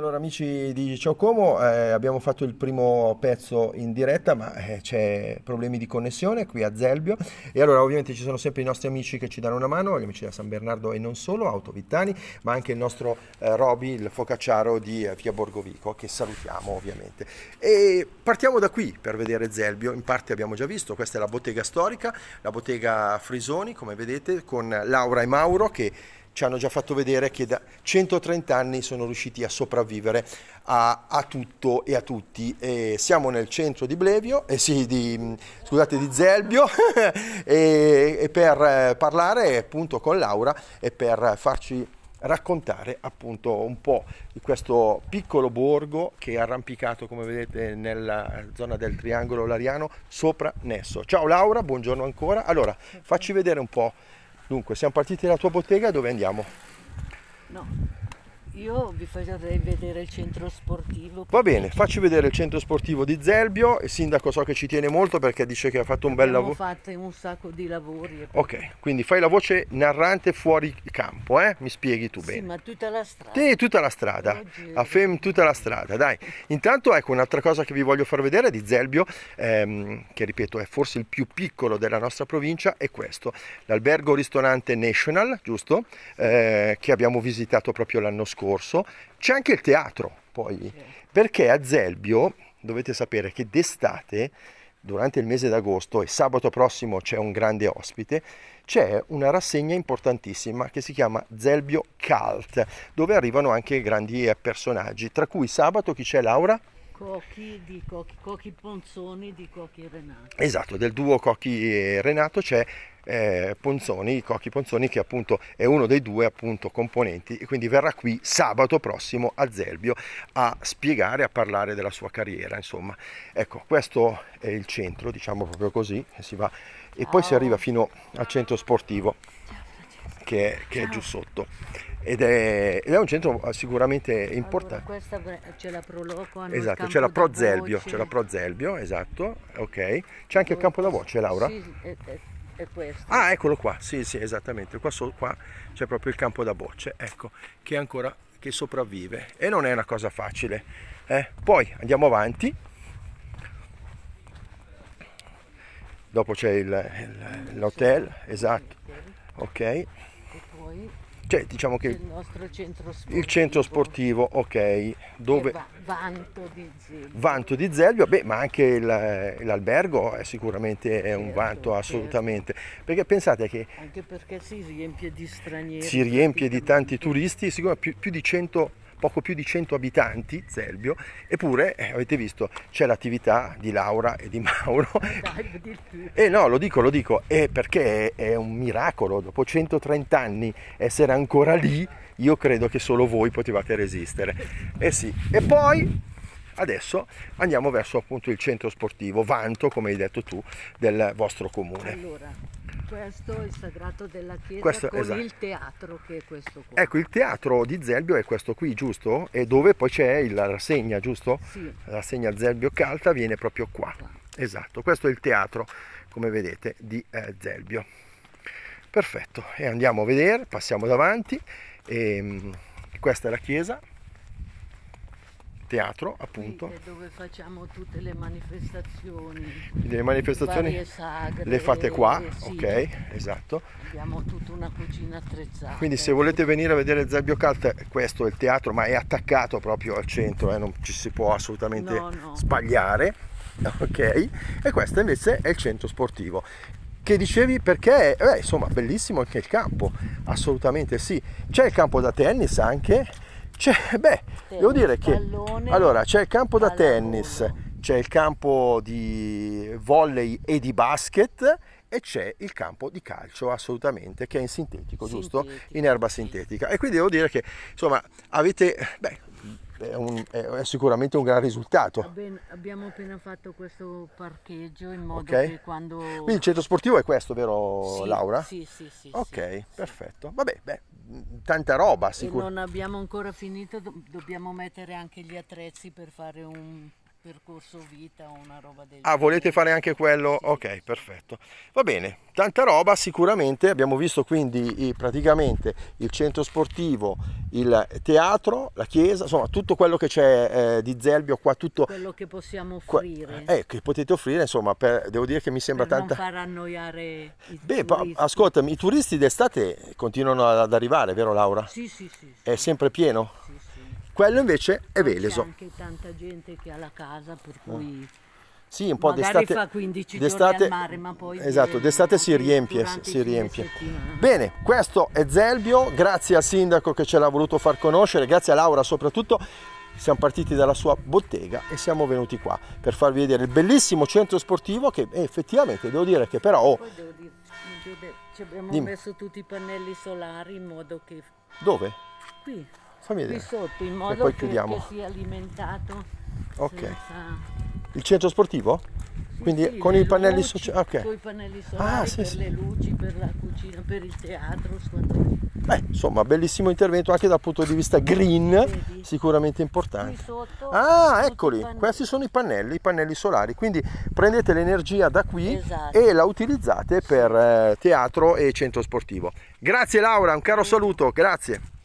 Allora amici di Ciao eh, abbiamo fatto il primo pezzo in diretta ma eh, c'è problemi di connessione qui a Zelbio e allora ovviamente ci sono sempre i nostri amici che ci danno una mano, gli amici da San Bernardo e non solo, Autovittani, ma anche il nostro eh, Roby, il focacciaro di eh, Via Borgovico che salutiamo ovviamente. E partiamo da qui per vedere Zelbio, in parte abbiamo già visto, questa è la bottega storica, la bottega Frisoni come vedete con Laura e Mauro che ci hanno già fatto vedere che da 130 anni sono riusciti a sopravvivere a, a tutto e a tutti. E siamo nel centro di Blevio, eh sì, di, scusate, di Zelbio, e, e per eh, parlare appunto con Laura e per farci raccontare appunto un po' di questo piccolo borgo che è arrampicato come vedete nella zona del triangolo lariano sopra Nesso. Ciao Laura, buongiorno ancora. Allora, facci vedere un po' Dunque, siamo partiti dalla tua bottega, dove andiamo? No, io vi farei vedere il centro sportivo. Va bene, facci vedere il centro sportivo di Zelbio. Il sindaco so che ci tiene molto perché dice che ha fatto un bel lavoro. Abbiamo fatto un sacco di lavori. Ok, quindi fai la voce narrante fuori campo, eh? Mi spieghi tu bene. Sì, ma tutta la strada. Sì, tutta la strada. A FEM tutta la strada, dai. Intanto ecco un'altra cosa che vi voglio far vedere di Zelbio, ehm, che ripeto è forse il più piccolo della nostra provincia, è questo. L'albergo ristorante National, giusto? Eh, che abbiamo visitato proprio l'anno scorso discorso, c'è anche il teatro poi, perché a Zelbio dovete sapere che d'estate, durante il mese d'agosto e sabato prossimo c'è un grande ospite, c'è una rassegna importantissima che si chiama Zelbio Cult, dove arrivano anche grandi eh, personaggi, tra cui sabato chi c'è Laura? Cocchi, di Cocchi, Cocchi Ponzoni, di Cocchi e Renato. Esatto, del duo Cocchi e Renato c'è eh, Ponzoni, Cocchi Ponzoni che appunto è uno dei due appunto componenti e quindi verrà qui sabato prossimo a Zelbio a spiegare, a parlare della sua carriera insomma. Ecco questo è il centro diciamo proprio così si va e Ciao. poi si arriva fino al centro sportivo. Ciao che, è, che è giù sotto. Ed è, ed è, un centro sicuramente importante. Allora, questa c'è la Proloco, esatto, c'è la Prozelbio, c'è la Pro esatto, Prozelbio, esatto, ok. C'è anche il campo da voce, Laura? Sì, è, è questo. Ah, eccolo qua, sì, sì, esattamente, qua, so, qua c'è proprio il campo da bocce, ecco, che ancora che sopravvive e non è una cosa facile. Eh? Poi andiamo avanti, dopo c'è il, l'hotel, esatto, ok. E poi cioè diciamo che il nostro centro sportivo, il centro sportivo ok dove va, vanto di Zelvio vanto di Zelvia beh ma anche l'albergo è sicuramente è un certo, vanto certo. assolutamente certo. perché pensate che anche perché si riempie di stranieri si riempie di tanti turisti siccome più, più di 100 poco più di 100 abitanti, Zelbio, eppure eh, avete visto c'è l'attività di Laura e di Mauro. E eh, no, lo dico, lo dico, è perché è, è un miracolo, dopo 130 anni essere ancora lì, io credo che solo voi potevate resistere. Eh sì, e poi Adesso andiamo verso appunto il centro sportivo Vanto, come hai detto tu, del vostro comune. Allora. Questo è il sagrato della chiesa questo, esatto. il teatro che è questo qua. Ecco, il teatro di Zelbio è questo qui, giusto? E dove poi c'è la rassegna, giusto? Sì. La rassegna Zelbio Calta viene proprio qua. qua. Esatto, questo è il teatro, come vedete, di eh, Zelbio. Perfetto, e andiamo a vedere, passiamo davanti. E, ehm, questa è la chiesa teatro appunto sì, dove facciamo tutte le manifestazioni le manifestazioni sagre, le fate qua eh, sì. ok esatto abbiamo tutta una cucina attrezzata quindi se volete venire a vedere Zerbio Cult questo è il teatro ma è attaccato proprio al centro eh, non ci si può assolutamente no, no. sbagliare ok e questo invece è il centro sportivo che dicevi perché eh, insomma bellissimo anche il campo assolutamente sì c'è il campo da tennis anche c'è, cioè, beh, tennis, devo dire che pallone, allora, c'è il campo da pallone. tennis, c'è il campo di volley e di basket e c'è il campo di calcio assolutamente che è in sintetico, sintetico. giusto? In erba sintetica. E quindi devo dire che insomma avete... Beh, è, un, è, sicuramente un gran risultato. abbiamo appena fatto questo parcheggio in modo okay. che quando... Quindi il centro sportivo è questo, vero sì, Laura? Sì, sì, sì. Ok, sì, perfetto. Vabbè, beh, tanta roba. Sicur- e non abbiamo ancora finito, do- dobbiamo mettere anche gli attrezzi per fare un percorso vita o una roba del Ah, volete fare anche quello? Sì. Ok, perfetto. Va bene, tanta roba sicuramente. Abbiamo visto quindi praticamente il centro sportivo, il teatro, la chiesa, insomma tutto quello che c'è eh, di Zelbio qua, tutto quello che possiamo offrire. Eh, eh, che potete offrire, insomma, per, devo dire che mi sembra per tanta... Non far annoiare i Beh, turisti. ascolta, i turisti d'estate continuano ad arrivare, vero Laura? Sì, sì, sì. È sempre pieno? Sì, sì. Quello invece è Veleso. C'è anche tanta gente che ha la casa per ah. cui... Eh sì, un po' Magari d'estate. fa 15 d'estate, giorni mare, ma poi... Esatto, d'estate si riempie, si riempie. Bene, questo è Zelbio, grazie al sindaco che ce l'ha voluto far conoscere, grazie a Laura soprattutto. Siamo partiti dalla sua bottega e siamo venuti qua per farvi vedere il bellissimo centro sportivo che eh, effettivamente devo dire che però... Oh, ci abbiamo dimmi. messo tutti i pannelli solari in modo che... Dove? Qui. Fammi vedere. Qui sotto, in modo che, che, sia alimentato. Ok. Senza... Il centro sportivo? Sì, Quindi sì, con i pannelli sociali? Okay. Con i pannelli solari, ah, sì, per sì. le luci, per la cucina, per il teatro. Quando... Beh, insomma, bellissimo intervento anche dal punto di vista green, Vedi? sicuramente importante. Sotto, ah, eccoli, questi sono i pannelli, i pannelli solari. Quindi prendete l'energia da qui esatto. e la utilizzate per eh, teatro e centro sportivo. Grazie Laura, un caro saluto, grazie.